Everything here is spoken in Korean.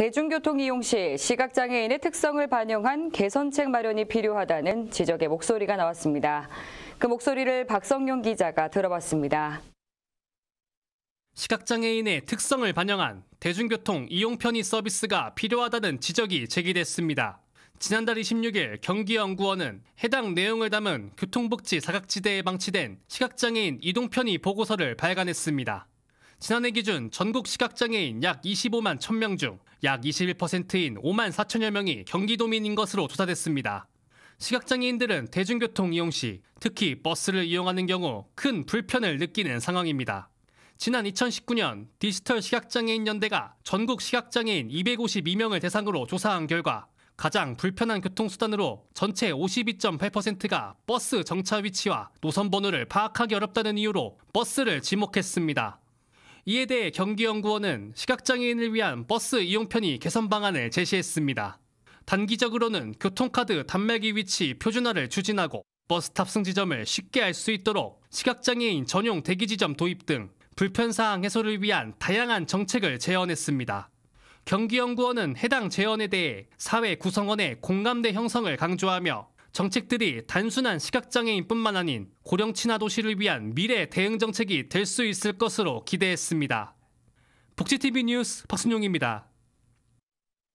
대중교통 이용 시 시각장애인의 특성을 반영한 개선책 마련이 필요하다는 지적의 목소리가 나왔습니다. 그 목소리를 박성용 기자가 들어봤습니다. 시각장애인의 특성을 반영한 대중교통 이용 편의 서비스가 필요하다는 지적이 제기됐습니다. 지난달 26일 경기연구원은 해당 내용을 담은 교통복지 사각지대에 방치된 시각장애인 이동편의 보고서를 발간했습니다. 지난해 기준 전국 시각장애인 약 25만 1000명 중 약 21%인 5만 4천여 명이 경기도민인 것으로 조사됐습니다. 시각장애인들은 대중교통 이용 시 특히 버스를 이용하는 경우 큰 불편을 느끼는 상황입니다. 지난 2019년 디지털 시각장애인 연대가 전국 시각장애인 252명을 대상으로 조사한 결과 가장 불편한 교통수단으로 전체 52.8%가 버스 정차 위치와 노선 번호를 파악하기 어렵다는 이유로 버스를 지목했습니다. 이에 대해 경기연구원은 시각장애인을 위한 버스 이용 편의 개선 방안을 제시했습니다. 단기적으로는 교통카드 단말기 위치 표준화를 추진하고 버스 탑승 지점을 쉽게 알 수 있도록 시각장애인 전용 대기 지점 도입 등 불편사항 해소를 위한 다양한 정책을 제언했습니다. 경기연구원은 해당 제언에 대해 사회 구성원의 공감대 형성을 강조하며 정책들이 단순한 시각장애인뿐만 아닌 고령 친화 도시를 위한 미래 대응 정책이 될 수 있을 것으로 기대했습니다. 복지TV 뉴스 박순용입니다.